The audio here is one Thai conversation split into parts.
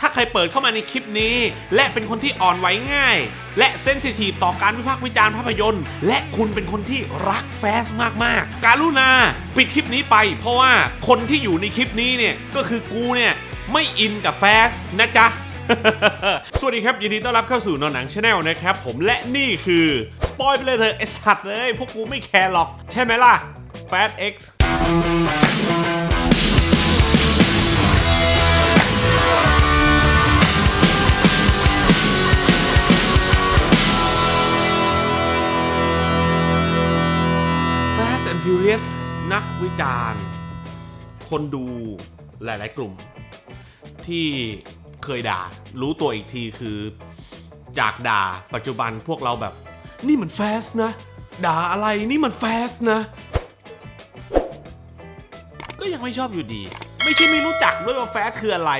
ถ้าใครเปิดเข้ามาในคลิปนี้ และเป็นคนที่อ่อนไหวง่าย และเซนซิทีฟต่อการวิพากษ์วิจารณ์ภาพยนตร์ และคุณเป็นคนที่รักแฟสมากๆการุณาปิดคลิปนี้ไป เพราะว่าคนที่อยู่ในคลิปนี้เนี่ยก็คือกูเนี่ยไม่อินกับแฟสนะจ๊ะสวัสดีครับยินดีต้อนรับเข้าสู่นอนหนังชาแนลนะครับผมและนี่คือสปอยไปเลยเธอไอสัตว์เลย พวกกูไม่แคร์หรอก ใช่ไหมล่ะแฟสเอ็กซ์ฟิลเลียสนักวิจารณ์ คนดูหลายๆ กลุ่ม ที่เคยด่ารู้ตัวอีกทีคือ จากด่าปัจจุบันพวกเราแบบ นี่มันแฟสนะ ด่าอะไรนี่มันแฟสนะ ก็ยังไม่ชอบอยู่ดี ไม่ใช่ไม่รู้จักด้วยว่าแฟสคืออะไร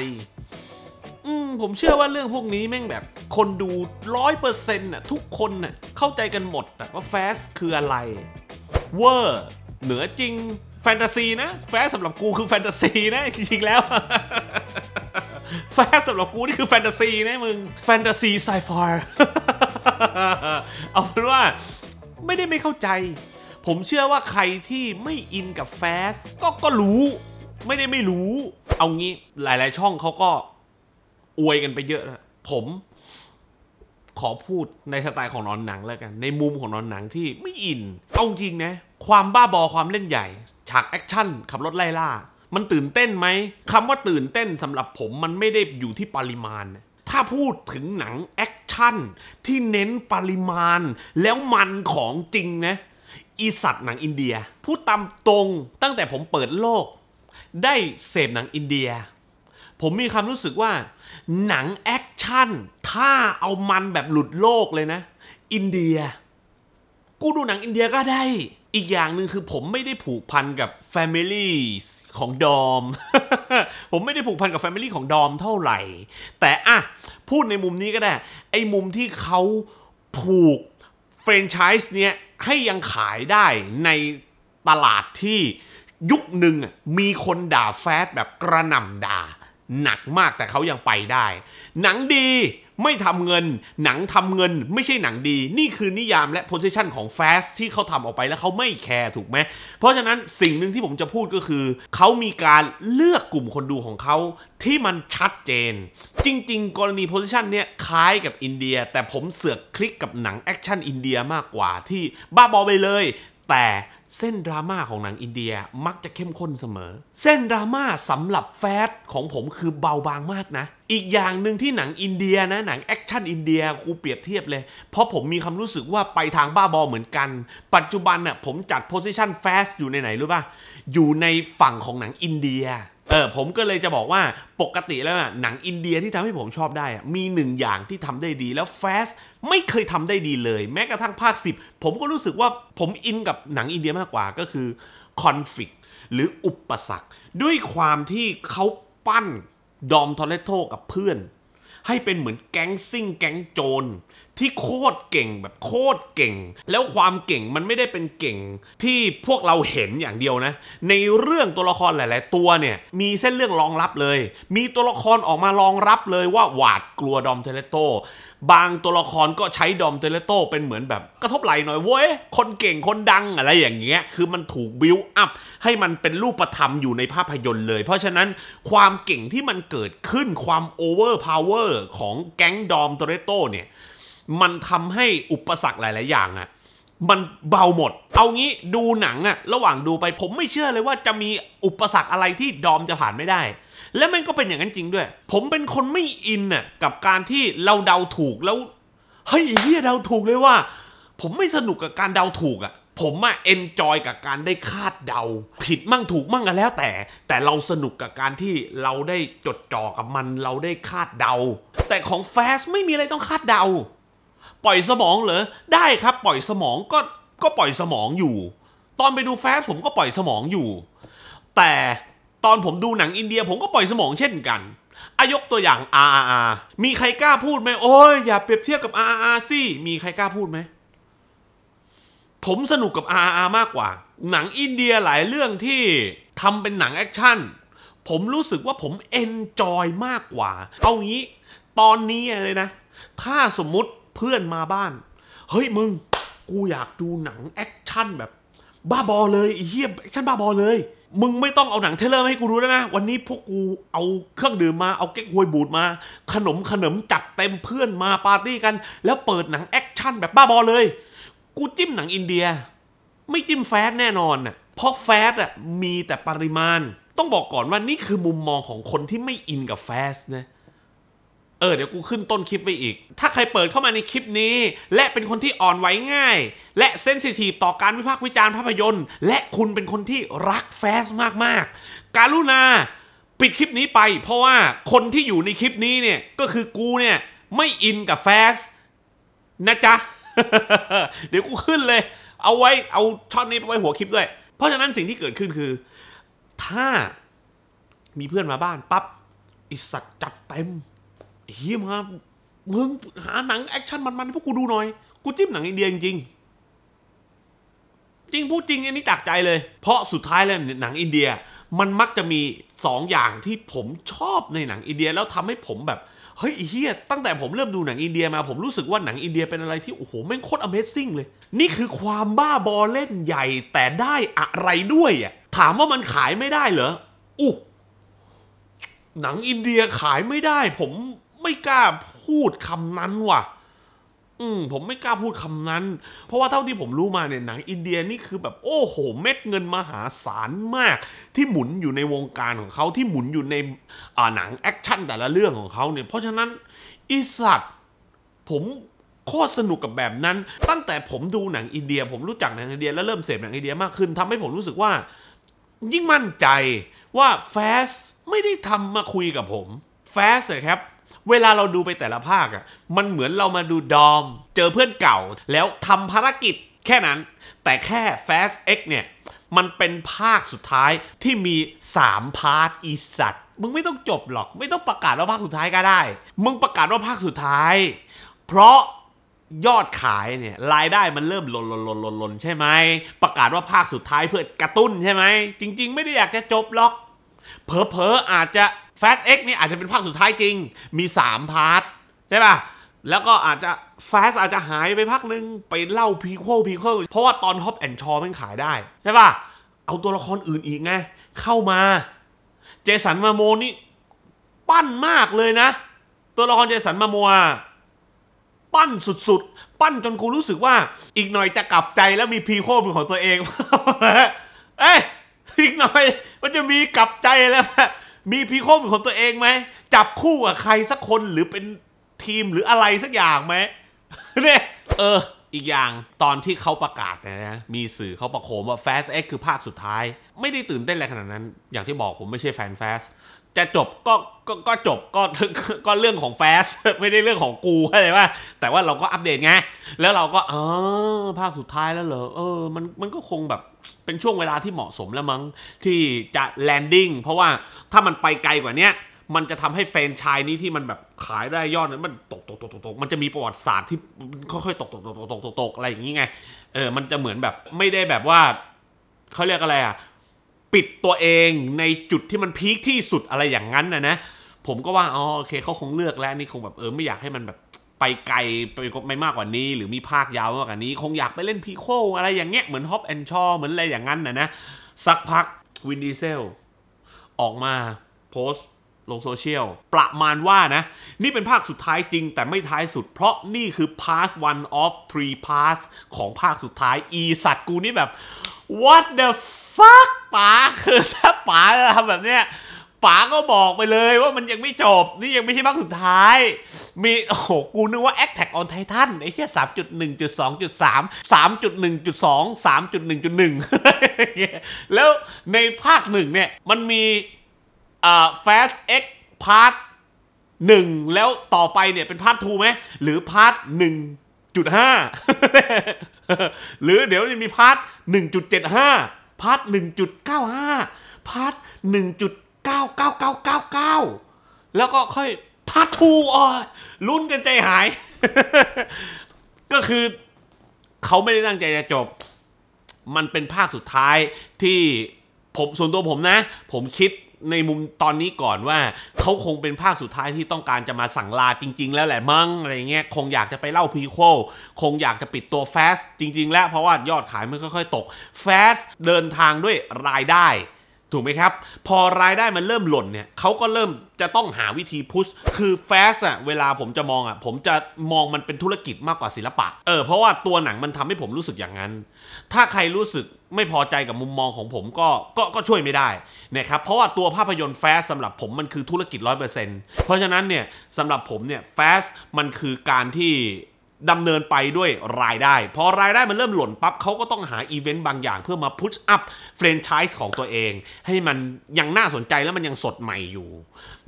อืมผมเชื่อว่าเรื่องพวกนี้แม่งแบบคนดูร้อยเปอร์เซ็นต์น่ะทุกคนน่ะเข้าใจกันหมดว่าแฟสคืออะไรเวอร์เหนือจริง แฟนตาซีนะแฟสสำหรับกูคือแฟนตาซีนะ จริง ๆ แล้วแฟสสำหรับกูนี่คือแฟนตาซีนะมึงแฟนตาซีไซไฟเอาเป็นว่าไม่ได้ไม่เข้าใจ ผมเชื่อว่าใครที่ไม่อินกับแฟสก็ก็รู้ ไม่ได้ไม่รู้ เอางี้ หลาย ๆ ช่องเขาก็ อวยกันไปเยอะนะผม ขอพูดในสไตล์ของนอนหนังแล้วกัน ในมุมของนอนหนังที่ไม่อินเอาจริงนะความบ้าบอความเล่นใหญ่ ฉากแอคชั่นขับรถไล่ล่ามันตื่นเต้นไหมคำว่าตื่นเต้นสำหรับผมมันไม่ได้อยู่ที่ปริมาณ ถ้าพูดถึงหนังแอคชั่นที่เน้นปริมาณ แล้วมันของจริงนะอีสัตว์หนังอินเดีย พูดตามตรงตั้งแต่ผมเปิดโลก ได้เสพหนังอินเดีย ผมมีความรู้สึกว่า หนังแอคชั่นถ้าเอามันแบบหลุดโลกเลยนะ อินเดีย กูดูหนังอินเดียก็ได้อีกอย่างหนึ่งคือผมไม่ได้ผูกพันกับ Family ของดอม ผมไม่ได้ผูกพันกับ Family ของดอมเท่าไหร่ แต่อ่ะ พูดในมุมนี้ก็ได้ ไอ้มุมที่เขาผูกแฟรนไชส์เนี้ย ให้ยังขายได้ในตลาดที่ยุคหนึ่งมีคนด่าแฟดแบบกระหน่ำด่าหนักมากแต่เขายังไปได้ หนังดีไม่ทำเงิน หนังทำเงินไม่ใช่หนังดี นี่คือนิยามและโพสิชันของแฟสที่เขาทำออกไปแล้วเขาไม่แคร์ถูกไหม เพราะฉะนั้นสิ่งหนึ่งที่ผมจะพูดก็คือ เขามีการเลือกกลุ่มคนดูของเขาที่มันชัดเจน จริงๆ กรณีโพสิชันเนี้ยคล้ายกับอินเดีย แต่ผมเสือกคลิกกับหนังแอคชั่นอินเดียมากกว่าที่บ้าบอไปเลย แต่เส้นดราม่าของหนังอินเดียมักจะเข้มข้นเสมอ เส้นดราม่าสำหรับแฟดของผมคือเบาบางมากนะอีกอย่างหนึ่งที่หนังอินเดียนะหนังแอคชั่นอินเดียครูเปรียบเทียบเลยเพราะผมมีความรู้สึกว่าไปทางบ้าบอเหมือนกัน ปัจจุบันน่ะผมจัดโพสิชันแฟสอยู่ในไหน รู้ป่ะอยู่ในฝั่งของหนังอินเดียเออผมก็เลยจะบอกว่าปกติแล้วหนังอินเดียที่ทำให้ผมชอบได้ มีหนึ่งอย่างที่ทำได้ดีแล้วแฟสไม่เคยทำได้ดีเลย แม้กระทั่งภาค 10 ผมก็รู้สึกว่าผมอินกับหนังอินเดียมากกว่าก็คือคอนฟ lict หรืออุปสรรค ด้วยความที่เขาปั้นดอมทอเลโตกับเพื่อน ให้เป็นเหมือนแก๊งซิ่ง แก๊งโจรที่โคตรเก่งแบบโคตรเก่ง แล้วความเก่งมันไม่ได้เป็นเก่งที่พวกเราเห็นอย่างเดียวนะ ในเรื่องตัวละครหลาย ๆ ตัวเนี่ย มีเส้นเรื่องรองรับเลย มีตัวละครออกมารองรับเลยว่าหวาดกลัวดอมเทเลโตบางตัวละครก็ใช้ดอมเทเลโตเป็นเหมือนแบบ กระทบไหลหน่อยเว้ย คนเก่งคนดังอะไรอย่างเงี้ย คือมันถูกบิวอัพให้มันเป็นรูปธรรมอยู่ในภาพยนตร์เลย เพราะฉะนั้นความเก่งที่มันเกิดขึ้นความโอเวอร์พาวเวอร์ของแก๊งดอมเทเลโตเนี่ยมันทำให้อุปสรรคหลายๆ อย่างอะมันเบาหมด เอางี้ดูหนังอะระหว่างดูไป ผมไม่เชื่อเลยว่าจะมีอุปสรรคอะไรที่ดอมจะผ่านไม่ได้ และมันก็เป็นอย่างนั้นจริงด้วย ผมเป็นคนไม่อินะ่ะกับการที่เราเดาถูกแล้วเฮ้ยเฮียเดาถูกเลยว่าผมไม่สนุกกับการเดาถูกอ่ะ ผมอะเอนจอยกับการได้คาดเดา ผิดมั่งถูกมั่งกันแล้ว แต่ แต่เราสนุกกับการที่เราได้จดจ่อกับมันเราได้คาดเดา แต่ของแฟสไม่มีอะไรต้องคาดเดาปล่อยสมองเหรอได้ครับปล่อยสมองก็ก็ปล่อยสมองอยู่ ตอนไปดูแฟบผมก็ปล่อยสมองอยู่ แต่ตอนผมดูหนังอินเดีย ผมก็ปล่อยสมองเช่นกันอายกตัวอย่าง RRR มีใครกล้าพูดไหมโอ้ยอย่าเปรียบเทียบกับ RRR สิมีใครกล้าพูดไหมผมสนุกกับ RRR มากกว่า หนังอินเดียหลายเรื่องที่ทำเป็นหนังแอคชั่นผมรู้สึกว่าผมเอนจอยมากกว่า เอางี้ ตอนนี้เลยนะ ถ้าสมมติเพื่อนมาบ้าน เฮ้ยมึง กูอยากดูหนังแอคชั่นแบบบ้าบอเลยไอ้เหี้ยแอคชั่นบ้าบอเลย มึงไม่ต้องเอาหนังเทเลอร์ให้กูดูแล้วนะ วันนี้พวกกูเอาเครื่องดื่มมา เอาเก๊กฮวยบูดมา ขนมขนมจัดเต็มเพื่อนมาปาร์ตี้กัน แล้วเปิดหนังแอคชั่นแบบบ้าบอเลย กูจิ้มหนังอินเดีย ไม่จิ้มแฟสแน่นอนน่ะ เพราะแฟสอ่ะมีแต่ปริมาณ ต้องบอกก่อนว่า นี่คือมุมมองของคนที่ไม่อินกับแฟสนะอเดี๋ยวกูขึ้นต้นคลิปไปอีก ถ้าใครเปิดเข้ามาในคลิปนี้ และเป็นคนที่อ่อนไหวง่าย และเซนซิทีฟต่อการวิพากษ์วิจารณ์ภาพยนตร์ และคุณเป็นคนที่รักแฟสมากๆการุณาปิดคลิปนี้ไป เพราะว่าคนที่อยู่ในคลิปนี้เนี่ยก็คือกูเนี่ยไม่อินกับแฟสนะจ๊ะเดี๋ยวกูขึ้นเลย เอาไว้เอาช็อตนี้ไปไว้หัวคลิปด้วย เพราะฉะนั้นสิ่งที่เกิดขึ้นคือ ถ้ามีเพื่อนมาบ้านปั๊บอิสัตจัดเต็มเฮียมามึงหาหนังแอคชั่นมันๆให้พวกกูดูหน่อย กูจิ้มหนังอินเดียจริง จริงพูดจริง อันนี้จากใจเลยเพราะสุดท้ายแล้วหนังอินเดียมันมักจะมี2ออย่างที่ผมชอบในหนังอินเดียแล้วทำให้ผมแบบเฮ้ยเฮียตั้งแต่ผมเริ่มดูหนังอินเดียมา ผมรู้สึกว่าหนังอินเดียเป็นอะไรที่โอ้โหแม่งโคตรอเมซิ่งเลย นี่คือความบ้าบอเล่นใหญ่ แต่ได้อะไรด้วยอ่ะถามว่ามันขายไม่ได้เหรออู้หนังอินเดียขายไม่ได้ ผมไม่กล้าพูดคำนั้นว่ะ อืมผมไม่กล้าพูดคำนั้น เพราะว่าเท่าที่ผมรู้มาเนี่ยหนังอินเดียนี่คือแบบโอ้โหเม็ดเงินมหาศาลมาก ที่หมุนอยู่ในวงการของเขา ที่หมุนอยู่ในอ่าหนังแอคชั่นแต่ละเรื่องของเขาเนี่ยเพราะฉะนั้น อิสัตผมโคตรสนุกกับแบบนั้น ตั้งแต่ผมดูหนังอินเดีย ผมรู้จักหนังอินเดีย แล้วเริ่มเสพหนังอินเดียมากขึ้นทำให้ผมรู้สึกว่า ยิ่งมั่นใจว่าแฟสไม่ได้ทำมาคุยกับผมแฟสนะครับเวลาเราดูไปแต่ละภาคอะมันเหมือนเรามาดูดอม เจอเพื่อนเก่าแล้วทำภารกิจแค่นั้น แต่แค่ Fast X เนี่ย มันเป็นภาคสุดท้ายที่มี3พาร์ทอีสัตว์ มึงไม่ต้องจบหรอก ไม่ต้องประกาศว่าภาคสุดท้ายก็ได้ มึงประกาศว่าภาคสุดท้าย เพราะยอดขายเนี่ยรายได้มันเริ่มลนลนลนลนลนใช่ไหมประกาศว่าภาคสุดท้ายเพื่อกระตุ้นใช่ไหมจริง ๆ ไม่ได้อยากจะจบหรอกเพอเพออาจจะแฟตเอ็กนี่อาจจะเป็นภาคสุดท้ายจริง มีสามพาร์ท ใช่ป่ะ แล้วก็อาจจะแฟสอาจจะหายไปพักหนึ่งไปเล่าพีโคพีโคเพราะว่าตอนฮอปแอนชอมันขายได้ ใช่ป่ะ เอาตัวละครอื่นอีกไงเข้ามาเจสันมาโมนี่ ปั้นมากเลยนะ ตัวละครเจสันมาโมะปั้นสุดๆ ปั้นจนกูรู้สึกว่า อีกหน่อยจะกลับใจแล้วมีพีโคเป็นของตัวเองเอ้ยอีกหน่อย มันจะมีกลับใจแล้วมีพีโคเป็นของตัวเองไหม จับคู่กับใครสักคนหรือเป็นทีมหรืออะไรสักอย่างไหมเนี่ยเอออีกอย่างตอนที่เขาประกาศนะมีสื่อเขาประโคมว่า Fast X คือภาคสุดท้าย ไม่ได้ตื่นเต้นอะไรขนาดนั้น อย่างที่บอกผมไม่ใช่แฟน Fast จะจบก็ก็ก็จบก็ก็เรื่องของแฟ t ไม่ได้เรื่องของกูอะไรว่าแต่ว่าเราก็อัปเดตไงแล้วเราก็เออภาคสุดท้ายแล้วเหรอเออมันมันก็คงแบบเป็นช่วงเวลาที่เหมาะสมแล้วมั้งที่จะแลนดิ้งเพราะว่าถ้ามันไปไกลกว่าเนี้ยมันจะทำให้แฟนชายนี้ที่มันแบบขายได้ยอดนั้นมันตกตกตกตกตกมันจะมีประวัติศาสตร์ที่ค่อยๆตกตกตกตกตกตกตกอะไรอย่างนี้ไงเออมันจะเหมือนแบบไม่ได้แบบว่าเขาเรียกอะไรอ่ะปิดตัวเองในจุดที่มันพีคที่สุดอะไรอย่างนั้นนะนะผมก็ว่าอ๋อโอเคเขาคงเลือกแล้วนี่คงแบบเออ ไม่อยากให้มันแบบไปไกลไปไม่มากกว่านี้ หรือมีภาคยาวมากกว่านี้ คงอยากไปเล่นพีโค อะไรอย่างเงี้ยเหมือนฮอปแอนชอเหมือนอะไรอย่างนั้นนะนะสักพักวินดีเซลออกมา โพสต์ลงโซเชียล ประมาณว่านะ นี่เป็นภาคสุดท้ายจริง แต่ไม่ท้ายสุดเพราะนี่คือ part one of three parts ของภาคสุดท้ายอีสัตว์กูนี่แบบ what the fuck ป๋าคือถ้าป๋าทำแบบเนี้ยป๋าก็บอกไปเลยว่ามันยังไม่จบ นี่ยังไม่ใช่ภาคสุดท้ายมีโอ้โหกูนึกว่า a t t a c k on Titan ไอ้เหี้ยสามจุดหนึ่งจุดสองจุดสามสามจุดหนึ่งจุดสองสามจุดหนึ่งจุดหนึ่งแล้วในภาคหนึ่งเนี่ย มันมีอ่า Fast X Part หนึ่งแล้วต่อไปเนี่ยเป็นพาร์ททูไหมหรือพาร์ทหนึ่งจุดห้าหรือเดี๋ยวจะมีพาร์ทหนึ่งจุดเจ็ดห้าพาร์ทหนึ่งจุดเก้าห้าพาร์ทหนึ่งจุดเก้าเก้าเก้าเก้าเก้าแล้วก็ค่อยพาทูออลุ้นกันใจหาย ก็คือ เขาไม่ได้ตั้งใจจะจบ มันเป็นภาคสุดท้ายที่ผมส่วนตัวผมนะ ผมคิดในมุมตอนนี้ก่อนว่า เขาคงเป็นภาคสุดท้ายที่ต้องการจะมาสั่งลาจริงๆแล้วแหละมั้งอะไรเงี้ย คงอยากจะไปเล่าพีโค คงอยากจะปิดตัวแฟสจริงๆแล้ว เพราะว่ายอดขายมันค่อยๆตกแฟสเดินทางด้วยรายได้ถูกไหมครับ พอรายได้มันเริ่มหล่นเนี่ยเขาก็เริ่มจะต้องหาวิธีพุชคือแฟสอะเวลาผมจะมองอะผมจะมองมันเป็นธุรกิจมากกว่าศิลปะเออเพราะว่าตัวหนังมันทำให้ผมรู้สึกอย่างนั้น ถ้าใครรู้สึกไม่พอใจกับมุมมองของผมก็ก็ก็ช่วยไม่ได้นะครับ เพราะว่าตัวภาพยนตร์แฟสสำหรับผมมันคือธุรกิจ 100%เพราะฉะนั้นเนี่ยสำหรับผมเนี่ยแฟสมันคือการที่ดำเนินไปด้วยรายได้ พอรายได้มันเริ่มหล่นปั๊บเขาก็ต้องหาอีเวนต์บางอย่างเพื่อมาพุชอัพเฟรนไชส์ของตัวเอง ให้มันยังน่าสนใจแล้วมันยังสดใหม่อยู่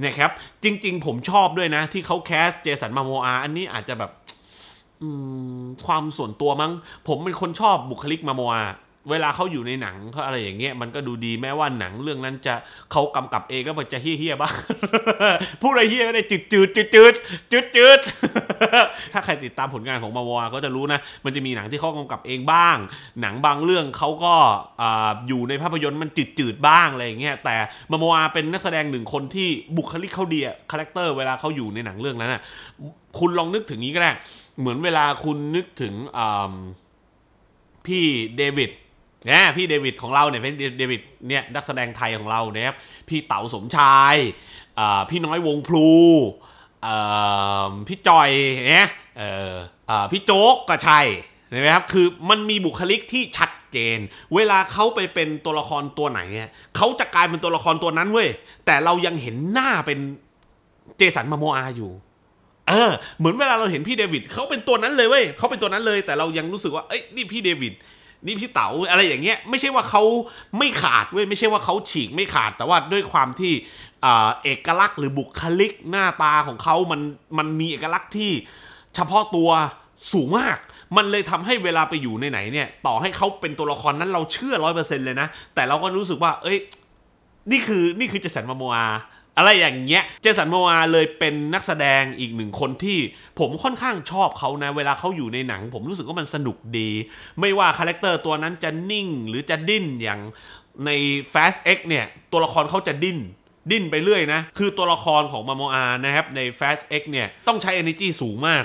นะครับจริง ๆ ผมชอบด้วยนะที่เขาแคสเจสัน มาโมอา อันนี้อาจจะแบบความส่วนตัวมั้ง ผมเป็นคนชอบบุคลิกมาโมอาเวลาเขาอยู่ในหนังเขาอะไรอย่างเงี้ยมันก็ดูดีแม้ว่าหนังเรื่องนั้นจะเขากำกับเองก็มันจะเฮี้ยๆบ้างพูดอะไรเฮี้ยก็ได้จืดจืดจืดจืดจืดจืดถ้าใครติดตามผลงานของมาวาก็จะรู้นะมันจะมีหนังที่เขากำกับเองบ้าง หนังบางเรื่องเขาก็อยู่ในภาพยนตร์มันจืดจืดบ้างอะไรอย่างเงี้ยแต่มาวาเป็นนักแสดงหนึ่งคนที่บุคลิกเขาเดียคาแรคเตอร์เวลาเขาอยู่ในหนังเรื่องนั้นนะคุณลองนึกถึงนี้ก็ได้เหมือนเวลาคุณนึกถึงพี่เดวิดนี่ยพี่เดวิดของเราเนี่ยพี่เดวิดเนี่ยนักแสดงไทยของเราเนี่ยครับพี่เต๋าสมชายพี่น้อยวงพลูพี่จอยเนี่ยพี่โจ๊กก็ใช่นมครับ คือมันมีบุคลิกที่ชัดเจน เวลาเขาไปเป็นตัวละครตัวไหนเขาจะกลายเป็นตัวละครตัวนั้นเว้ยแต่เรายังเห็นหน้าเป็นเจสันมาโมอาอยู่เออเหมือนเวลาเราเห็นพี่เดวิดเขาเป็นตัวนั้นเลยเว้ยเขาเป็นตัวนั้นเลยแต่เรายังรู้สึกว่าเอ้ยนี่พี่เดวิดนี่พี่เต๋าอะไรอย่างเงี้ย ไม่ใช่ว่าเขาไม่ขาดเว้ยไม่ใช่ว่าเขาฉีกไม่ขาดแต่ว่าด้วยความที่เอกลักษณ์หรือบุคลิกหน้าตาของเขามันมันมีเอกลักษณ์ที่ เฉพาะตัวสูงมาก มันเลยทำให้เวลาไปอยู่ในไหนเนี่ย ต่อให้เขาเป็นตัวละครนั้นเราเชื่อร้อยเปอร์เซ็นต์เลยนะ แต่เราก็รู้สึกว่า เอ้ยนี่คือนี่คือเจสันมาโมอาอะไรอย่างเงี้ย เจสันโมอาเลยเป็นนักแสดงอีกหนึ่งคนที่ ผมค่อนข้างชอบเขานะ เวลาเขาอยู่ในหนัง ผมรู้สึกว่ามันสนุกดี ไม่ว่าคาแรคเตอร์ตัวนั้นจะนิ่งหรือจะดิ้นอย่างใน Fast X เนี่ย ตัวละครเขาจะดิ้น ดิ้นไปเรื่อยนะ คือตัวละครของมาโมอานะครับ ใน Fast X เนี่ย ต้องใช้ energy สูงมาก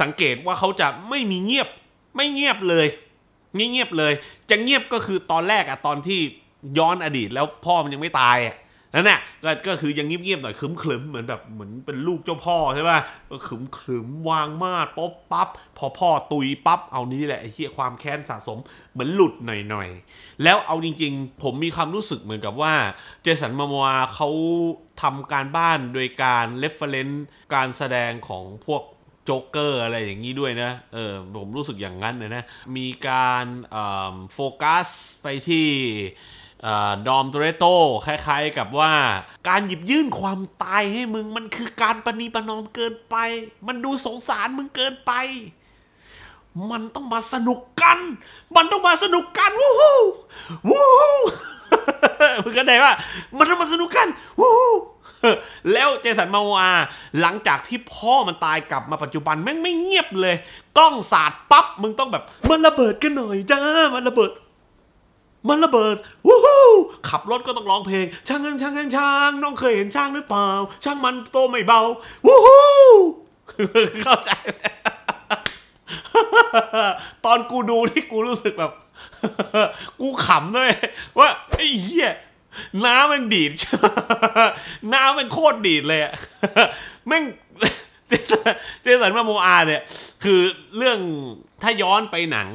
สังเกตว่าเขาจะไม่มีเงียบไม่เงียบเลยเงียบเลย จะเงียบก็คือตอนแรกอะตอนที่ย้อนอดีต แล้วพ่อมันยังไม่ตายอะนั่นแหละก็คือยังเงียบๆหน่อยคขึมๆเหมือนแบบเหมือนเป็นลูกเจ้าพ่อใช่ป่ะก็ขลึมๆวางมาดป๊บปั๊บพอพ่อตุยปั๊บ เอานี้แหละไอ้เหี้ยความแค้นสะสมเหมือนหลุดหน่อยๆ แล้วเอาจริง ๆ ผมมีความรู้สึกเหมือนกับว่า เจสันมามวาเขาทำการบ้านโดยการเลฟเฟรนซ์การแสดงของพวกโจ๊กเกอร์อะไรอย่างนี้ด้วยนะเออผมรู้สึกอย่างนั้นนะ มีการโฟกัสไปที่ดอมตเรโต้คล้ายๆ กับว่าการหยิบยื่นความตายให้มึงมันคือการปณีประนอมเกินไป มันดูสงสารมึงเกินไป มันต้องมาสนุกกัน มันต้องมาสนุกกัน วู้ฮู้วู้ฮู้มึงก็ได้ว่ามันต้องมาสนุกกัน วู้ฮู้แล้วเจสันมาอาหลังจากที่พ่อมันตายกลับมาปัจจุบันแม่งไม่เงียบเลย กล้องสาดปั๊บมึงต้องแบบมันระเบิดกันหน่อยจ้า มันระเบิดมันระเบิด วู้ฮู้ขับรถก็ต้องร้องเพลง ช่างเงินช่างเงินช่างน้องเคยเห็นช่างหรือเปล่าช่างมันโตไม่เบา วู้ฮู้เข้าใจตอนกูดูที่กูรู้สึกแบบ กูขำด้วยว่าไอ้เหี้ยน้ำมันดีด น้ำมันโคตรดีดเลยแม่งเจสันมาโมอาเนี่ยคือเรื่องถ้าย้อนไปหนัง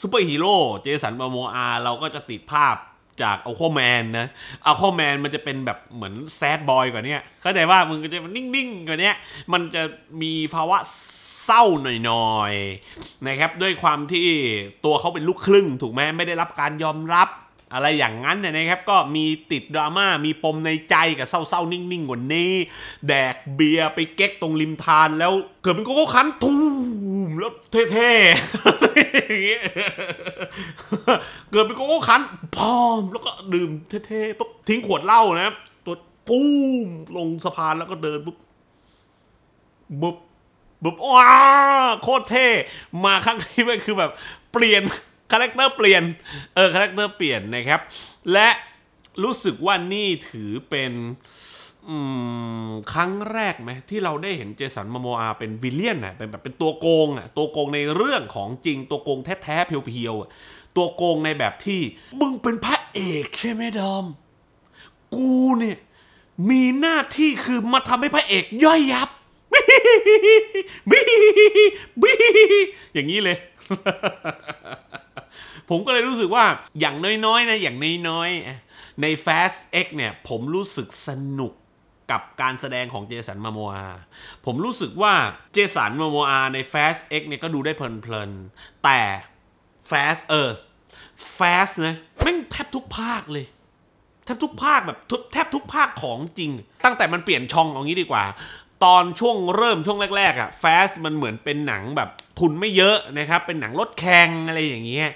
ซูเปอร์ฮีโร่ เจสันมาโมอา เราก็จะติดภาพจากอัลโคแมนนะอัลโคแมนมันจะเป็นแบบเหมือนแซดบอยกว่านี้เข้าใจว่า มึงก็จะนิ่ง ๆ กว่านี้มันจะมีภาวะเศร้าหน่อย ๆ นะครับด้วยความที่ตัวเขาเป็นลูกครึ่ง ถูกไหมไม่ได้รับการยอมรับอะไรอย่างนั้นนะครับก็มีติดดราม่ามีปมในใจกับเศร้าๆนิ่งๆกว่านี้ แดกเบียร์ไป เก๊กตรงริมทานแล้ว เกิดเป็นโกโก้คันทูมแล้วเท่ๆเกิดเป็นโกโก้คันพอม แล้วก็ดื่มเท่ๆปุ๊บทิ้งขวดเหล้านะตัวปุ้มลงสะพานแล้วก็เดินปุ๊บบุบบุบว้าโคตรเท่มาครั้งนี้มันคือแบบ เปลี่ยนคาแรคเตอร์เปลี่ยน เออ คาแรคเตอร์เปลี่ยนนะครับ และรู้สึกว่านี่ถือเป็นครั้งแรกไหมที่เราได้เห็น เจสันมโมอาเป็นวิลเลียนนะเป็นแบบเป็นตัวโกงอ่ะ ตัวโกงในเรื่องของจริง ตัวโกงแท้ๆ เพียวๆตัวโกงในแบบที่มึงเป็นพระเอกใช่ไหมดอม กูเนี่ย มีหน้าที่คือมาทำให้พระเอกย่อยยับบีบีบีอย่างนี้เลยผมก็เลยรู้สึกว่าอย่างน้อยๆนะอย่างน้อยๆใน Fast X เนี่ยผมรู้สึกสนุกกับการแสดงของเจสันมาโมอาผมรู้สึกว่าเจสันมาโมอาใน Fast X เนี่ยก็ดูได้เพลินๆ แต่ Fast เออ Fast นะแม่งแทบทุกภาคเลยแทบทุกภาคแบบแทบทุกภาคของจริง ตั้งแต่มันเปลี่ยนช่องเอางี้ดีกว่าตอนช่วงเริ่มช่วงแรก ๆอะ่ะ Fast มันเหมือนเป็นหนังแบบทุนไม่เยอะนะครับ เป็นหนังรถแข่งอะไรอย่างเงี้ย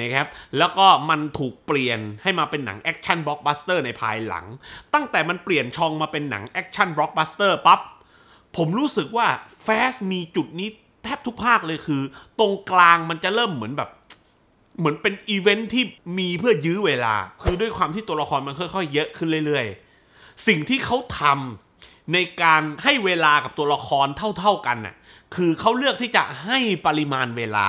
นะครับ แล้วก็มันถูกเปลี่ยนให้มาเป็นหนังแอคชั่นบล็อกบัสเตอร์ในภายหลัง ตั้งแต่มันเปลี่ยนช่องมาเป็นหนังแอคชั่นบล็อกบัสเตอร์ปั๊บ ผมรู้สึกว่า Fast มีจุดนี้แทบทุกภาคเลยคือ ตรงกลางมันจะเริ่มเหมือนแบบเหมือนเป็นอีเวนท์ที่มีเพื่อยื้อเวลาคือด้วยความที่ตัวละครมันค่อยๆเยอะขึ้นเรื่อยๆสิ่งที่เขาทำในการให้เวลากับตัวละครเท่าๆกันน่ะ คือเขาเลือกที่จะให้ปริมาณเวลา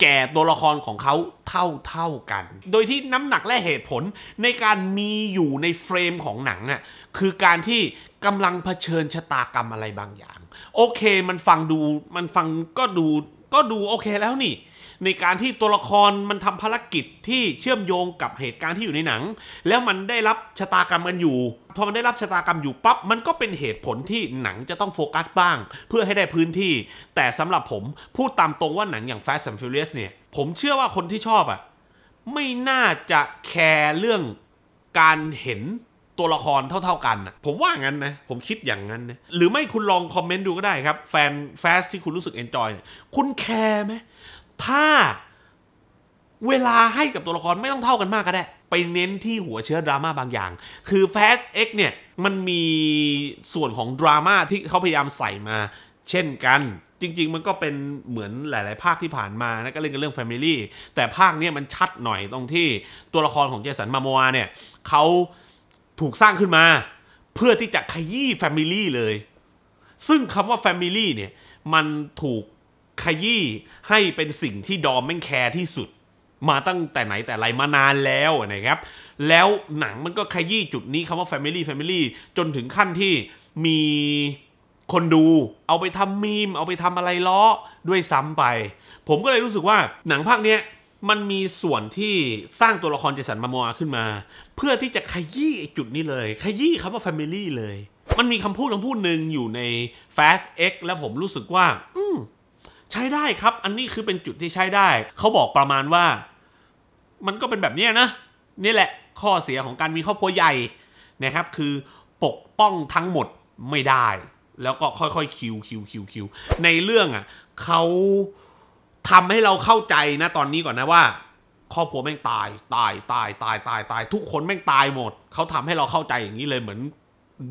แก่ตัวละครของเขาเท่าๆกัน โดยที่น้ำหนักและเหตุผลในการมีอยู่ในเฟรมของหนังน่ะ คือการที่กำลังเผชิญชะตากรรมอะไรบางอย่าง โอเค มันฟังดู มันฟังก็ดู ก็ดูโอเคแล้วนี่ในการที่ตัวละครมันทำภารกิจที่เชื่อมโยงกับเหตุการณ์ที่อยู่ในหนัง แล้วมันได้รับชะตากรรมกันอยู่ พอมันได้รับชะตากรรมอยู่ปั๊บมันก็เป็นเหตุผลที่หนังจะต้องโฟกัสบ้าง เพื่อให้ได้พื้นที่ แต่สำหรับผมพูดตามตรงว่าหนังอย่าง Fast and Furious เนี่ย ผมเชื่อว่าคนที่ชอบอ่ะไม่น่าจะแคร์เรื่องการเห็นตัวละครเท่าๆกันนะผมว่างั้นนะผมคิดอย่างนั้นนะหรือไม่คุณลองคอมเมนต์ดูก็ได้ครับแฟนแฟสที่คุณรู้สึกเอนจอยคุณแคร์ไหมถ้าเวลาให้กับตัวละครไม่ต้องเท่ากันมากก็ได้ ไปเน้นที่หัวเชื้อดราม่าบางอย่างคือ Fast X เนี่ยมันมีส่วนของดราม่าที่เขาพยายามใส่มาเช่นกันจริง ๆมันก็เป็นเหมือนหลาย ๆ ภาคที่ผ่านมานะก็เล่นกันเรื่อง Family แต่ภาคนี้มันชัดหน่อยตรงที่ตัวละครของเจสันมาโมอาเนี่ยเขาถูกสร้างขึ้นมา เพื่อที่จะขยี้ Family เลย ซึ่งคำว่า Family เนี่ย มันถูกขยี้ให้เป็นสิ่งที่ดอมแม่งแคร์ที่สุด มาตั้งแต่ไหนแต่ไรมานานแล้วนะครับ แล้วหนังมันก็ขยี้จุดนี้คำว่า Family Family จนถึงขั้นที่มีคนดู เอาไปทำมีม เอาไปทำอะไรล้อด้วยซ้ำไป ผมก็เลยรู้สึกว่า หนังภาคเนี้ยมันมีส่วนที่สร้างตัวละครเจสันมามัวขึ้นมา เพื่อที่จะขยี้จุดนี้เลย ขยี้คำว่า Family เลย มันมีคำพูดคำพูดหนึ่งอยู่ใน Fast X แล้วผมรู้สึกว่า อืใช้ได้ครับอันนี้คือเป็นจุดที่ใช้ได้ เขาบอกประมาณว่า มันก็เป็นแบบนี้นะ นี่แหละข้อเสียของการมีครอบครัวใหญ่นะครับ คือปกป้องทั้งหมดไม่ได้ แล้วก็ค่อยๆคิวคิวคิวคิวในเรื่องอ่ะเขาทำให้เราเข้าใจนะตอนนี้ก่อนนะว่าครอบครัวแม่งตาย ตาย ตายตายตายตาย ทุกคนแม่งตายหมด เขาทำให้เราเข้าใจอย่างนี้เลยเหมือน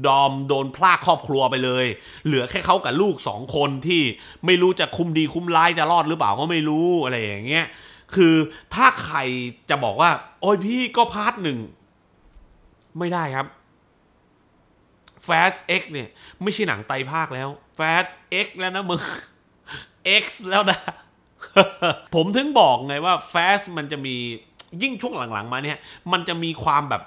ดอมโดนพลากครอบครัวไปเลย เหลือแค่เขากับลูกสองคนที่ไม่รู้จะคุ้มดีคุ้มร้ายจะรอดหรือเปล่า ก็ไม่รู้อะไรอย่างเงี้ย คือถ้าใครจะบอกว่า โอ้ยพี่ก็พาร์ทหนึ่ง ไม่ได้ครับ Fast X เนี่ย ไม่ใช่หนังไตภาคแล้ว Fast X แล้วนะมึง X แล้วนะผมถึงบอกไงว่า Fast มันจะมียิ่งช่วงหลังๆ มาเนี่ยมันจะมีความแบบ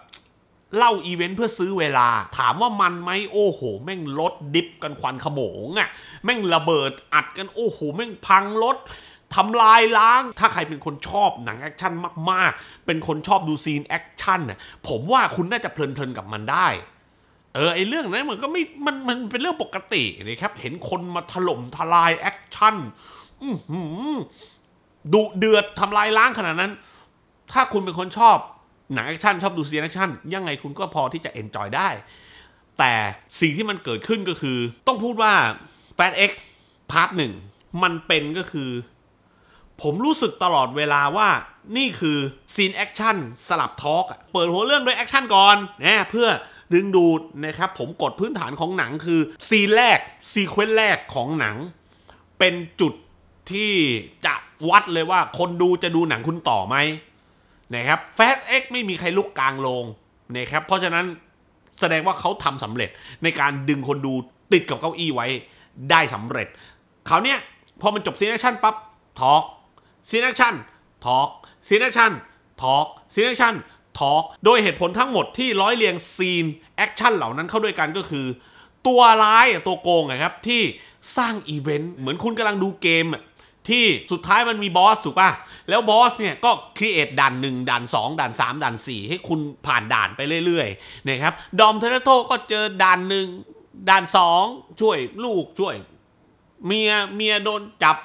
เล่าอีเวนต์เพื่อซื้อเวลา ถามว่ามันไหมโอ้โห แม่งรถดิฟกันควันขโมงอะ่ะแม่งระเบิดอัดกันโอ้โห แม่งพังรถทำลายล้างถ้าใครเป็นคนชอบหนังแอคชั่นมากๆ เป็นคนชอบดูซีนแอคชั่นน่ยผมว่าคุณน่าจะเพลินๆกับมันได้ เออ ไอเรื่องนั้นมันก็ไม่มันมันเป็นเรื่องปกตินะครับ เห็นคนมาถล่มทลายแอคชั่นดุเดือดทำลายล้างขนาดนั้น ถ้าคุณเป็นคนชอบหนังแอคชั่นชอบดูซีนแอคชั่นยังไงคุณก็พอที่จะเอนจอยได้ แต่สิ่งที่มันเกิดขึ้นก็คือต้องพูดว่าแฟร X เอ็กซ์พาร์ทหนึ่งมันเป็นก็คือ ผมรู้สึกตลอดเวลาว่านี่คือซีนแอคชั่นสลับทอล์กเปิดหัวเรื่องด้วยแอคชั่นก่อนนะเพื่อดึงดูดนะครับ ผมกดพื้นฐานของหนังคือซีแรกซีเควนต์แรกของหนัง เป็นจุดที่จะวัดเลยว่าคนดูจะดูหนังคุณต่อไหมนะครับแ f เอ็กไม่มีใครลุกกลางลงนะครับเพราะฉะนั้นแสดงว่าเขาทำสำเร็จในการดึงคนดูติดกับเก้าอี้ไว้ได้สำเร็จคราวนี้พอมันจบซีนแอคชั่นปั๊บทอล์กซีนแอคชั่นทอล์กซีนแอคชั่นทอล์กซีนแอคชั่นทอล์กโดยเหตุผลทั้งหมดที่ร้อยเรียงซีนแอคชั่นเหล่านั้นเข้าด้วยกันก็คือ ตัวร้ายตัวโกงนะครับ ที่สร้างอีเวนต์เหมือนคุณกำลังดูเกมที่สุดท้ายมันมีบอสถูกป่ะ แล้วบอสเนี่ย ก็ครีเอทด่าน1ด่าน2ด่าน3ด่าน4 ให้คุณผ่านด่านไปเรื่อยๆนะครับ ดอมเทเลโตก็เจอด่านหนึ่งด่าน2 ช่วยลูกช่วย เมียเมียโดนจับ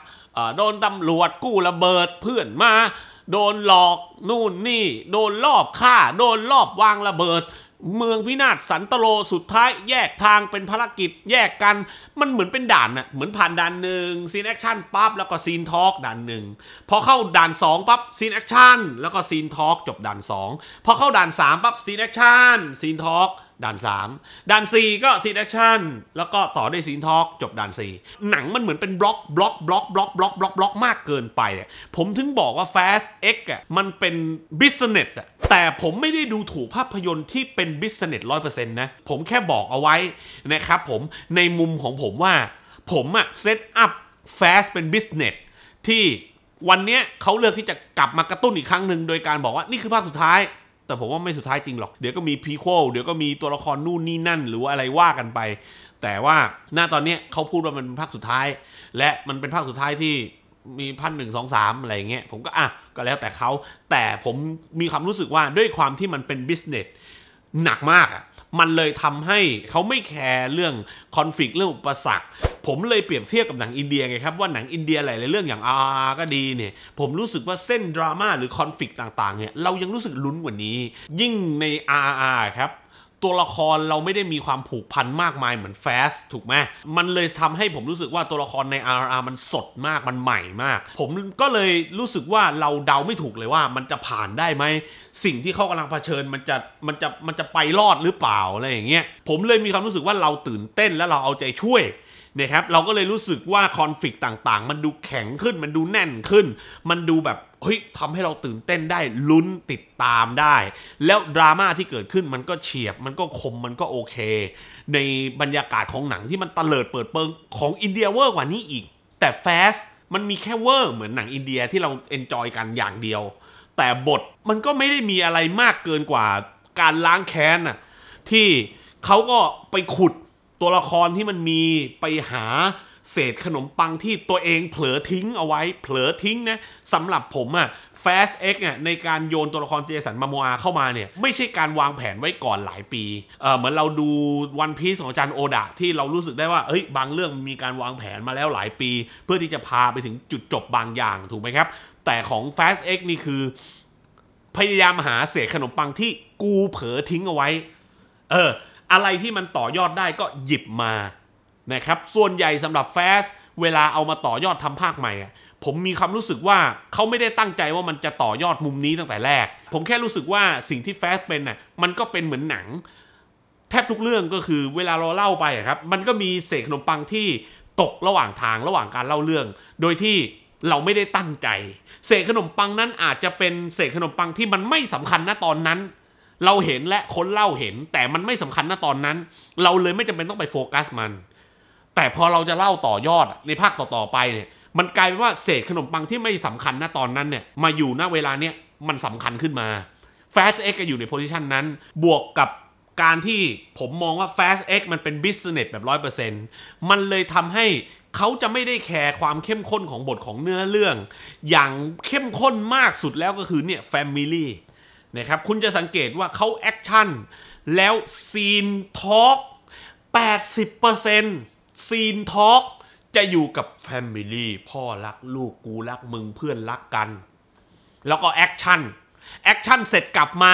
โดนตำรวจกู้ระเบิดเพื่อนมา โดนหลอก นู่นนี่ โดนลอบฆ่า โดนลอบวางระเบิดเมืองวินาศสันตโลสุดท้ายแยกทางเป็นภารกิจ แยกกันมันเหมือนเป็นด่านน่ะ เหมือนผ่านด่านหนึ่งซีนแอคชั่นปั๊บแล้วก็ซีนทอล์กด่านหนึ่งพอเข้าด่าน 2ปั๊บซีนแอคชั่นแล้วก็ซีนทอล์กจบด่าน2พอเข้าด่าน 3ปั๊บซีนแอคชั่นซีนทอล์กด่าน3ด่าน4ก็ซีนแอคชั่นแล้วก็ต่อด้วยซีนทอก จบด่าน4หนังมันเหมือนเป็นบล็อก บล็อก บล็อก บล็อก บล็อก บล็อกบล็อกมากเกินไป ผมถึงบอกว่า Fast X อ่ะมันเป็นบิสเนสอ่ะ แต่ผมไม่ได้ดูถูกภาพยนตร์ที่เป็นบิสเนสร้อยเปอร์เซ็นต์นะ ผมแค่บอกเอาไว้นะครับผม ในมุมของผมว่า ผมอ่ะเซตอัพ Fast เป็นบิสเนสที่วันนี้เขาเลือกที่จะกลับมากระตุ้นอีกครั้งหนึ่ง โดยการบอกว่านี่คือภาคสุดท้ายแต่ผมว่าไม่สุดท้ายจริงหรอก เดี๋ยวก็มีพีโคเดี๋ยวก็มีตัวละครนู่นนี่นั่น หรือว่าอะไรว่ากันไป แต่ว่าหน้าตอนนี้เขาพูดว่ามันเป็นภาคสุดท้าย และมันเป็นภาคสุดท้ายที่มีพันหนึ่งสองสามอะไรเงี้ย ผมก็อ่ะก็แล้วแต่เขา แต่ผมมีความรู้สึกว่าด้วยความที่มันเป็นบิสเนสหนักมากอ่ะมันเลยทำให้เขาไม่แคร์เรื่องคอนฟ lict เรื่องอุปสรรคผม เลย เปรียบเทียบกับหนังอินเดียไงครับ ว่าหนังอินเดียหลายๆเรื่องอย่างอาก็ดีเนี่ยผมรู้สึกว่าเส้นดราม่าหรือคอนฟ lict ต่าง ๆ เนี่ย เรายังรู้สึกลุ้นกว่านี้ ยิ่งในอาร์ครับ ตัวละครเราไม่ได้มีความผูกพัน มากมาย เหมือนแฟสถูกไหมมันเลยทำให้ผมรู้สึกว่าตัวละครใน RR มันสดมากมันใหม่มาก ผมก็เลยรู้สึกว่าเราเดาไม่ถูกเลยว่ามันจะผ่านได้ไหมสิ่งที่เขากำลังเผชิญมันจะมันจะมันจะไปรอดหรือเปล่าอะไรอย่างเงี้ยผมเลยมีความรู้สึกว่าเราตื่นเต้นและเราเอาใจช่วยนะครับเราก็เลยรู้สึกว่าคอนฟ lict ต่างๆ มันดูแข็งขึ้นมันดูแน่นขึ้น มันดูแบบ เฮ้ยทำให้เราตื่นเต้นได้ลุ้นติดตามได้ แล้วดราม่าที่เกิดขึ้นมันก็เฉียบ มันก็คมมันก็โอเค ในบรรยากาศของหนังที่มันตะเลิดเปิดเปิงของอินเดียเวอร์กว่านี้อีก แต่แฟสมันมีแค่เวอร์ เหมือนหนังอินเดียที่เราเอนจอยกันอย่างเดียวแต่บทมันก็ไม่ได้มีอะไรมากเกินกว่าการล้างแค้นน่ะที่เขาก็ไปขุดตัวละครที่มันมีไปหาเศษขนมปังที่ตัวเองเผลอทิ้งเอาไว้ เผลอทิ้งนะสำหรับผมอะ Fast X เนี่ยในการโยนตัวละครเจสันมาโมอาเข้ามาเนี่ย ไม่ใช่การวางแผนไว้ก่อนหลายปีเออเหมือนเราดูวันพีซของอาจารย์โอดะที่เรารู้สึกได้ว่าเอ้ยบางเรื่องมีการวางแผนมาแล้วหลายปี เพื่อที่จะพาไปถึงจุดจบบางอย่างถูกไหมครับ แต่ของ Fast X นี่คือ พยายามหาเศษขนมปังที่กูเผลอทิ้งเอาไว้ เอออะไรที่มันต่อยอดได้ก็หยิบมานะครับส่วนใหญ่สำหรับแฟสเวลาเอามาต่อยอดทำภาคใหม่ผมมีความรู้สึกว่าเขาไม่ได้ตั้งใจว่ามันจะต่อยอดมุมนี้ตั้งแต่แรก ผมแค่รู้สึกว่าสิ่งที่แฟสเป็นน่ะมันก็เป็นเหมือนหนังแทบทุกเรื่องก็คือเวลาเราเล่าไปครับมันก็มีเศษขนมปังที่ตกระหว่างทางระหว่างการเล่าเรื่อง โดยที่เราไม่ได้ตั้งใจ เศษขนมปังนั้นอาจจะเป็นเศษขนมปังที่มันไม่สำคัญณตอนนั้นเราเห็นและคนเล่าเห็นแต่มันไม่สำคัญณตอนนั้น เราเลยไม่จำเป็นต้องไปโฟกัสมัน แต่พอเราจะเล่าต่อยอดในภาคต่อๆไปเนี่ยมันกลายเป็นว่าเศษขนมปังที่ไม่สำคัญณตอนนั้นเนี่ยมาอยู่ณเวลาเนี้ยมันสำคัญขึ้นมา Fast X อยู่ในโพซิชันนั้น บวกกับการที่ผมมองว่า Fast X มันเป็นบิสเนสแบบ100%มันเลยทำให้เขาจะไม่ได้แคร์ความเข้มข้นของบทของเนื้อเรื่อง อย่างเข้มข้นมากสุดแล้วก็คือเนี่ย Family นะครับคุณจะสังเกตว่าเขาแอคชั่นแล้วซีนทอล์ก80%ซีนทอล์กจะอยู่กับแฟมิลี่พ่อรักลูกกูรัก มึงเพื่อนรักกัน แล้วก็แอคชั่นแอคชั่นเสร็จกลับมา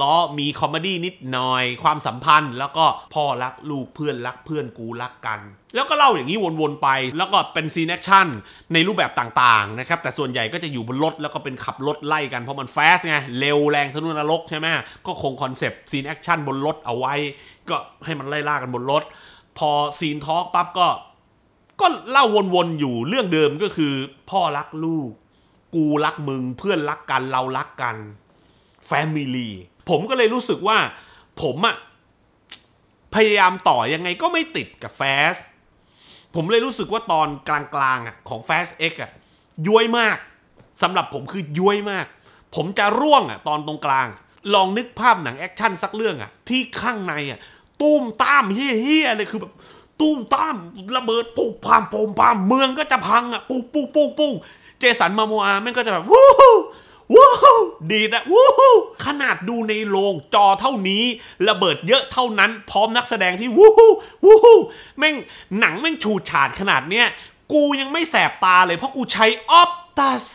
ล้อมีคอมเมดี้นิดหน่อย ความสัมพันธ์ แล้วก็พ่อรักลูกเพื่อนรักเพื่อนกูรักกัน แล้วก็เล่าอย่างนี้วนๆไป แล้วก็เป็นซีนแอคชั่นในรูปแบบต่างๆนะครับ แต่ส่วนใหญ่ก็จะอยู่บนรถแล้วก็เป็นขับรถไล่กัน เพราะมันแฟสไงเร็วแรงทะนุนรกใช่ไหมก็คงคอนเซปต์ซีนแอคชั่นบนรถเอาไว้ ก็ให้มันไล่ล่ากันบนรถ พอซีนทอล์กปั๊บก็ก็เล่าวนๆอยู่เรื่องเดิมก็คือ พ่อรักลูก กูรักมึงเพื่อนรักกันเรารักกันแฟมิลี่ผมก็เลยรู้สึกว่าผมอะพยายามต่อยังไงก็ไม่ติดกับแฟสผมเลยรู้สึกว่าตอนกลางๆอะของ Fast X อะย้วยมากสำหรับผมคือย้วยมาก ผมจะร่วงอะตอนตรงกลาง ลองนึกภาพหนังแอคชั่นสักเรื่องอะที่ข้างในอะตุ้มตามเฮี้ยเลยคือแบบตุ้มตามระเบิดปุบพามปมพามเมืองก็จะพังอะปุ๊บปุ๊บปุ๊บปุ๊งเจสันมาโมอาแม่งก็จะแบบวู้ว้าวดีนะวู้ขนาดดูในโรงจอเท่านี้ ระเบิดเยอะเท่านั้นพร้อมนักแสดงที่วู้วู้แม่งหนังแม่งฉูดฉาดขนาดเนี้ยกูยังไม่แสบตาเลยเพราะกูใช้ ออปตัส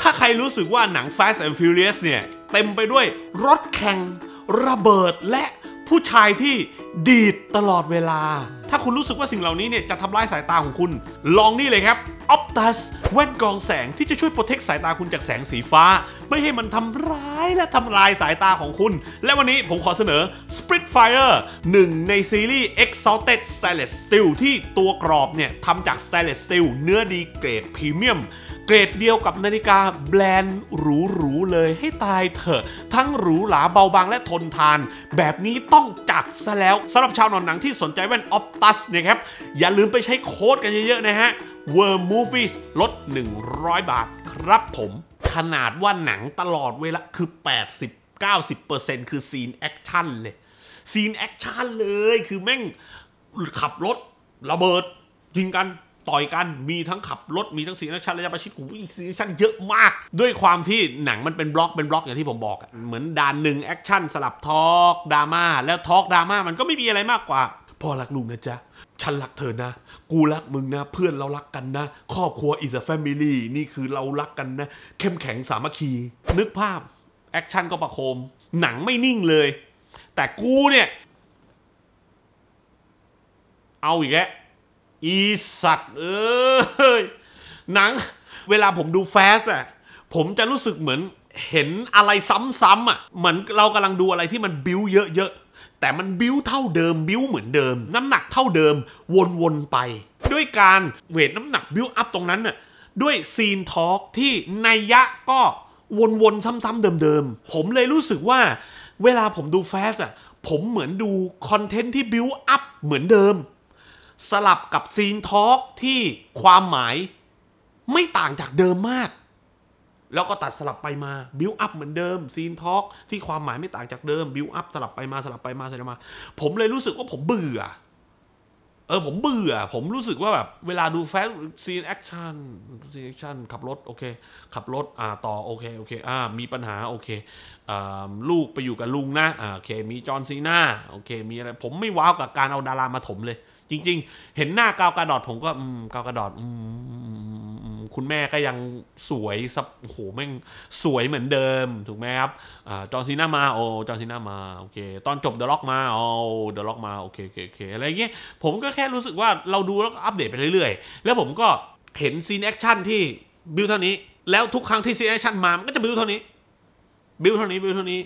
ถ้าใครรู้สึกว่าหนัง Fast and Furious เนี่ย เต็มไปด้วยรถแข่งระเบิดและผู้ชายที่ดีดตลอดเวลาถ้าคุณรู้สึกว่าสิ่งเหล่านี้เนี่ยจะทำลายสายตาของคุณ ลองนี่เลยครับ Optus แว่นกรองแสงที่จะช่วยปกเทคสายตาคุณจากแสงสีฟ้า ไม่ให้มันทำร้ายและทำลายสายตาของคุณ และวันนี้ผมขอเสนอ Spitfire 1 ในซีรีส์ Exalted Stainless Steel ที่ตัวกรอบเนี่ยทำจาก Stainless Steel เนื้อดีเกรดพรีเมียมเกรดเดียวกับนาฬิกาแบรนด์หรูๆเลยให้ตายเถอะ ทั้งหรูหราเบาบางและทนทาน แบบนี้ต้องจัดซะแล้วสำหรับชาวหนอนหนังที่สนใจแว่นออปตัสเนี่ยครับ อย่าลืมไปใช้โค้ดกันเยอะๆนะฮะ w o r m o v i e s ลด 100 บาทครับผม ขนาดว่าหนังตลอดเวลาคือ 80-90%คือซีนแอคชั่นเลยซีนแอคชั่นเลยคือแม่งขับรถระเบิดยิงกันต่อยกัน มีทั้งขับรถ มีทั้งสีนักชันระยะประชิดหูสีนักชันเยอะมาก ด้วยความที่หนังมันเป็นบล็อกเป็นบล็อกอย่างที่ผมบอก เหมือนด่านหนึ่งแอคชั่นสลับทอล์กดราม่า แล้วทอล์กดราม่ามันก็ไม่มีอะไรมากกว่าพ่อรักลูกนะจ๊ะ ฉันรักเธอนะ กูรักมึงนะ เพื่อนเรารักกันนะ ครอบครัวอิส a f ฟมิลี่นี่คือเรารักกันนะ เข้มแข็งสามัคคี นึกภาพแอคชั่นก็ประโคมหนังไม่นิ่งเลย แต่กูเนี่ย เอาอีกแล้วอีสัตว์เอ้ยหนังเวลาผมดูแฟสอะผมจะรู้สึกเหมือนเห็นอะไรซ้ำๆอ่ะเหมือนเรากำลังดูอะไรที่มันบิ้วเยอะๆแต่มันบิ้วเท่าเดิมบิ้วเหมือนเดิมน้ำหนักเท่าเดิมวนๆไป ด้วยการเวทน้ำหนักบิ้วอัพตรงนั้นน่ะด้วยซีนทอล์กที่ในยะก็วนๆซ้ำๆเดิมๆผมเลยรู้สึกว่า เวลาผมดูแฟสอ่ะผมเหมือนดูคอนเทนต์ที่บิ้วอัพเหมือนเดิมสลับกับซีนทอล์กที่ความหมายไม่ต่างจากเดิมมาก แล้วก็ตัดสลับไปมาบิวอัพเหมือนเดิมซีนทอล์กที่ความหมายไม่ต่างจากเดิมบิวอัพสลับไปมาสลับไปมาสลับมา ผมเลยรู้สึกว่าผมเบื่อ เออ ผมเบื่อ ผมรู้สึกว่าแบบ เวลาดูแฟชซีนแอคชั่นซีนแอคชั่นขับรถโอเคขับรถอ่าต่อโอเคโอเคอ่ามีปัญหาโอเคอ่าลูกไปอยู่กับลุงนะอ่าโอเค มีจอห์นซีน่าโอเคมีอะไรผมไม่ว้าว กับการเอาดารามาถมเลยจริงๆ เห็นหน้ากาวกระดอดผมก็อืมกาวกระดอดอืมคุณแม่ก็ยังสวยสับโหแม่งสวยเหมือนเดิมถูกไหมครับอ่าจอร์ซีน่ามา โอจอร์ซีน่ามาโอเค ตอนจบเดอะล็อกมา โอเดอะล็อกมาโอเคโอเคออะไรเงี้ย ผมก็แค่รู้สึกว่าเราดูแล้วอัปเดตไปเรื่อยๆ แล้วผมก็เห็นซีนแอคชั่นที่บิวเท่านี้ แล้วทุกครั้งที่ซีนแอคชั่นมา มันก็จะบิวเท่านี้ บิวเท่านี้บิวเท่านี้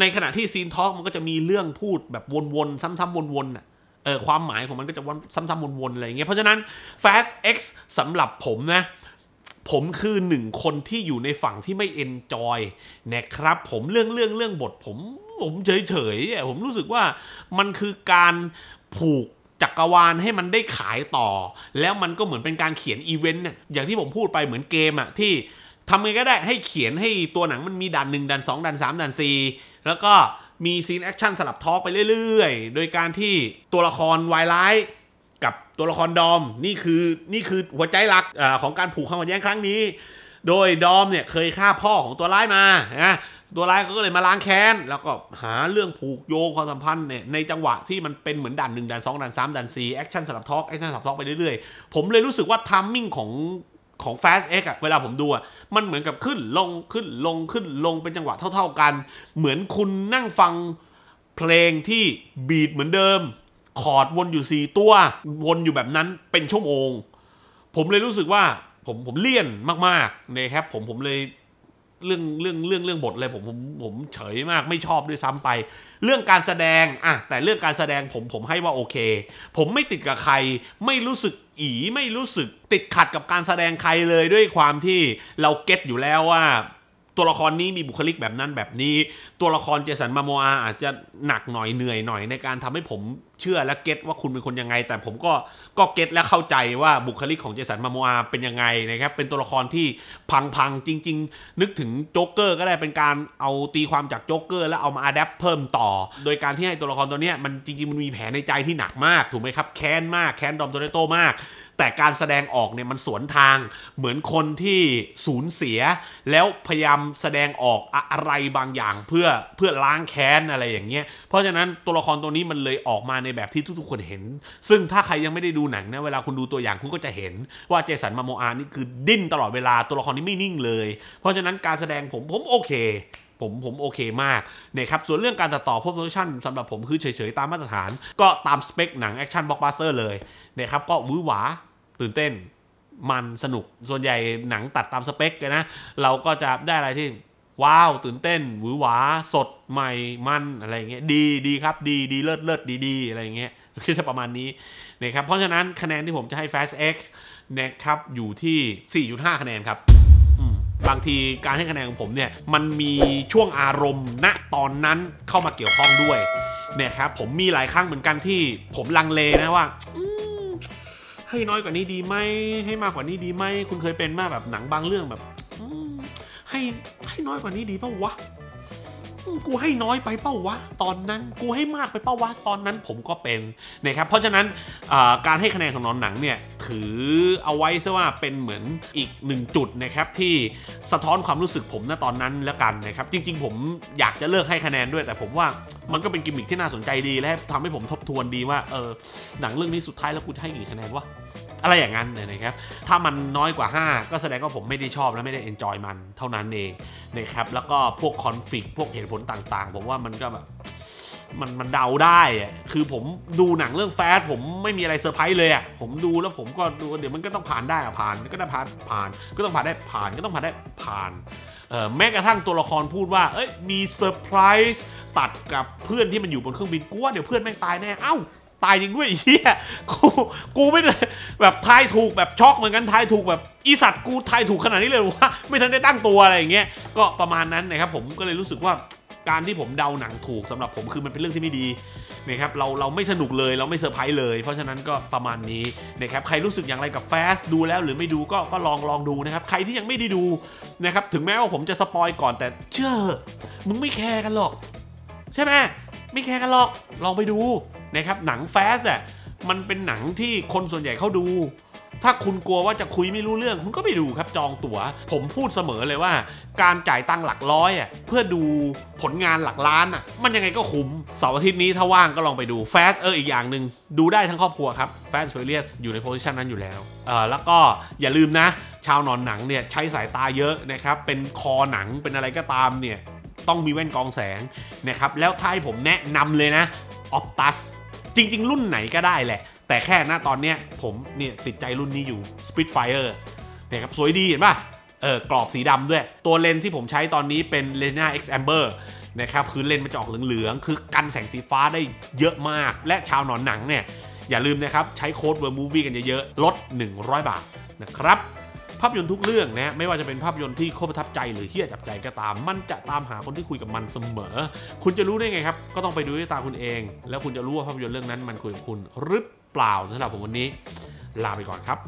ในขณะที่ซีนทอล์กมันก็จะมีเรื่องพูดแบบวนๆ ซ้ำๆ วนๆน่ะเออความหมายของมันก็จะวนซ้ำๆวนๆ อะไรอย่างเงี้ยเพราะฉะนั้น Fast X สำหรับผมนะ ผมคือหนึ่งคนที่อยู่ในฝั่งที่ไม่เอนจอยนะครับผมเรื่องเรื่องเรื่องบทผมผมเฉยๆผมรู้สึกว่ามันคือการผูกจักรวาลให้มันได้ขายต่อ แล้วมันก็เหมือนเป็นการเขียนอีเวนต์อย่างที่ผมพูดไปเหมือนเกมอะที่ทำไงก็ได้ให้เขียนให้ตัวหนังมันมีด่านหนึ่งด่านสองด่านสามด่านสี่แล้วก็มีซีนแอคชั่นสลับทอกไปเรื่อยๆ โดยการที่ตัวละครวายร้ายกับตัวละครดอมนี่คือนี่คือหัวใจหลักอของการผูกความขัดแย้งครั้งนี้ โดยดอมเนี่ยเคยฆ่าพ่อของตัวร้ายมานะตัวร้ายก็เลยมาล้างแค้น แล้วก็หาเรื่องผูกโยงความสัมพันธ์เนี่ยในจังหวะที่มันเป็นเหมือนด่านหนึ่งด่านสองด่านสามด่านสี่แอคชั่นสลับทอกแอคชั่นสลับทอกไปเรื่อยๆ ผมเลยรู้สึกว่าทัมมิ่งของของ Fast X อะเวลาผมดูอะมันเหมือนกับขึ้นลง ขึ้นลงขึ้นลงเป็นจังหวะเท่าๆกัน เหมือนคุณนั่งฟัง เพลงที่บีดเหมือนเดิมคอร์ดวนอยู่4ตัว วนอยู่แบบนั้นเป็นชั่วโมง ผมเลยรู้สึกว่าผมผมเลี่ยนมากๆนะครับผมผมเลยเรื่องเรื่องเรื่องเรื่องบทอะไรผมผมผมเฉยมากไม่ชอบด้วยซ้ำไป เรื่องการแสดงอ่ะแต่เรื่องการแสดงผมผมให้ว่าโอเค ผมไม่ติดกับใคร ไม่รู้สึกอีไม่รู้สึกติดขัดกับการแสดงใครเลยด้วยความที่เราเก็ตอยู่แล้วว่าตัวละครนี้มีบุคลิกแบบนั้นแบบนี้ ตัวละครเจสันมาโมอาอาจจะหนักหน่อยเหนื่อยหน่อย ในการทำให้ผมเชื่อและเก็ตว่าคุณเป็นคนยังไง แต่ผมก็ก็เก็ตและเข้าใจว่าบุคลิกของเจสันมาโมอาเป็นยังไงนะครับเป็นตัวละครที่พังๆ จริงๆ นึกถึงโจ๊กเกอร์ก็ได้เป็นการเอาตีความจากโจ๊กเกอร์แล้วเอามาอัดแอปเพิ่มต่อโดยการที่ให้ตัวละครตัวนี้มันจริงๆมันมีแผลในใจที่หนักมากถูกไหมครับแค้นมากแค้นดอมโตเรโตมากแต่การแสดงออกเนี่ยมันสวนทาง เหมือนคนที่สูญเสีย แล้วพยายามแสดงออกอะไรบางอย่างเพื่อเพื่อล้างแค้นอะไรอย่างเงี้ยเพราะฉะนั้นตัวละครตัวนี้มันเลยออกมาในแบบที่ทุกๆ คนเห็น ซึ่งถ้าใครยังไม่ได้ดูหนังนะเวลาคุณดูตัวอย่างคุณก็จะเห็น ว่าเจสันมาโมอานี่คือดิ้นตลอดเวลาตัวละครนี้ไม่นิ่งเลย เพราะฉะนั้นการแสดงผมผมโอเคผมผมโอเคมากนะครับส่วนเรื่องการตัดต่อพวกโซลดักชันสำหรับผมคือเฉยๆตามมาตรฐาน ก็ตามสเปคหนังแอคชั่นบล็อกบัสเตอร์เลยนะครับก็วื้อหวา ตื่นเต้น มันสนุก ส่วนใหญ่หนังตัดตามสเปคเลยนะ เราก็จะได้อะไรที่ ว้าวตื่นเต้นหวือหวา สดใหม่มันอะไรเงี้ยดีดีครับดีดี เลิศเลิศดีดีอะไรเงี้ยคืจะประมาณนี้นะครับเพราะฉะนั้นคะแนนที่ผมจะให้ Fast X นะครับอยู่ที่4.5คะแนนครับบางทีการให้คะแนนของผมเนี่ย มันมีช่วงอารมณ์ ณ ตอนนั้นเข้ามาเกี่ยวข้องด้วย เนี่ยครับผมมีหลายครั้งเหมือนกันที่ ผมลังเลนะว่าให้น้อยกว่านี้ดีไหมให้มากกว่านี้ดีไหมคุณเคยเป็นมากแบบหนังบางเรื่องแบบให้ให้น้อยกว่านี้ดีป่าวะกูให้น้อยไปเป้าวะตอนนั้นกูให้มากไปเป้าวะตอนนั้นผมก็เป็นนะครับเพราะฉะนั้นการให้คะแนนของนอนหนังเนี่ยถือเอาไว้ซะว่าเป็นเหมือนอีกหนึ่งจุดนะครับที่สะท้อนความรู้สึกผมณตอนนั้นแล้วกันนะครับจริงๆผมอยากจะเลิกให้คะแนนด้วย แต่ผมว่ามันก็เป็นกิมมิคที่น่าสนใจดีและทำให้ผมทบทวนดีว่าเออหนังเรื่องนี้สุดท้ายแล้วกูให้กี่คะแนนวะอะไรอย่างนั้นนะครับถ้ามันน้อยกว่า 5 ก็แสดงว่าผมไม่ได้ชอบและไม่ได้เอนจอยมันเท่านั้นเองนะครับแล้วก็พวกคอนฟ lict พวกเหตุผลลต่างๆผมว่ามันก็แบบมันมันเดาได้ คือผมดูหนังเรื่องแฟสผมไม่มีอะไรเซอร์ไพรส์เลยอ่ะ ผมดูแล้วผมก็ดูเดี๋ยวมันก็ต้องผ่านได้อะผ่านก็ได้ผ่านผ่านก็ต้องผ่านได้ผ่านก็ต้องผ่านได้ผ่านเออแม้กระทั่งตัวละครพูดว่าเอ้ยมีเซอร์ไพรส์ตัดกับเพื่อนที่มันอยู่บนเครื่องบินกูว่าเดี๋ยวเพื่อนแม่งตายแน่เอ้าตายจริงด้วยเฮียกูกูไม่แบบทายถูกแบบช็อกเหมือนกันทายถูกแบบอีสัตว์กูทายถูกขนาดนี้เลยว่าไม่ทันได้ตั้งตัวอะไรอย่างเงี้ยก็ประมาณนั้นนะครับผมก็เลยรู้สึกว่าการที่ผมเดาหนังถูกสำหรับผมคือมันเป็นเรื่องที่ไม่ดีนะครับเราเราไม่สนุกเลยเราไม่เซอร์ไพรส์เลยเพราะฉะนั้นก็ประมาณนี้นะครับใครรู้สึกอย่างไรกับแฟสดูแล้วหรือไม่ดูก็ก็ลองลองดูนะครับ ใครที่ยังไม่ได้ดูนะครับถึงแม้ว่าผมจะสปอยก่อนแต่เชื่อมึงไม่แคร์กันหรอก ใช่ไหมไม่แคร์กันหรอก ลองไปดูนะครับหนังแฟสอะมันเป็นหนังที่คนส่วนใหญ่เขาดู ถ้าคุณกลัวว่าจะคุยไม่รู้เรื่องคุณก็ไปดูครับจองตั๋ว ผมพูดเสมอเลยว่า การจ่ายตังหลักร้อยอ่ะเพื่อดูผลงานหลักล้านอ่ะมันยังไงก็คุ้ม เสาร์อาทิตย์นี้ถ้าว่างก็ลองไปดูแฟสเอออีกอย่างหนึ่งดูได้ทั้งครอบครัวครับแฟสเฟเรียสอยู่ในโพสิชันนั้นอยู่แล้วเออแล้วก็อย่าลืมนะชาวนอนหนังเนี่ยใช้สายตาเยอะนะครับเป็นคอหนังเป็นอะไรก็ตามเนี่ยต้องมีแว่นกองแสงนะครับแล้วท้ายผมแนะนำเลยนะออปตัสจริง ๆ รุ่นไหนก็ได้แหละ แต่แค่หน้าตอนเนี้ยผมเนี่ยติดใจรุ่นนี้อยู่ Spitfire เนี่ยครับสวยดีเห็นป่ะ เออกรอบสีดำด้วย ตัวเลนที่ผมใช้ตอนนี้เป็น Lena X Amber นะครับ คือเลนมานจออกเหลือง ๆ คือกันแสงสีฟ้าได้เยอะมากและชาวหนอนหนังเนี่ย อย่าลืมนะครับ ใช้โค้ดเวอร์มูวี่กันเยอะๆ ลด 100 บาทนะครับภาพยนตร์ทุกเรื่องนะไม่ว่าจะเป็นภาพยนตร์ที่โคตรประทับใจหรือเฮี้ยจับใจก็ตามมันจะตามหาคนที่คุยกับมันเสมอ คุณจะรู้ได้ไงครับ ก็ต้องไปดูด้วยตาคุณเอง แล้วคุณจะรู้ว่าภาพยนตร์เรื่องนั้นมันคุยกับคุณหรือเปล่าสำหรับผมวันนี้ ลาไปก่อนครับ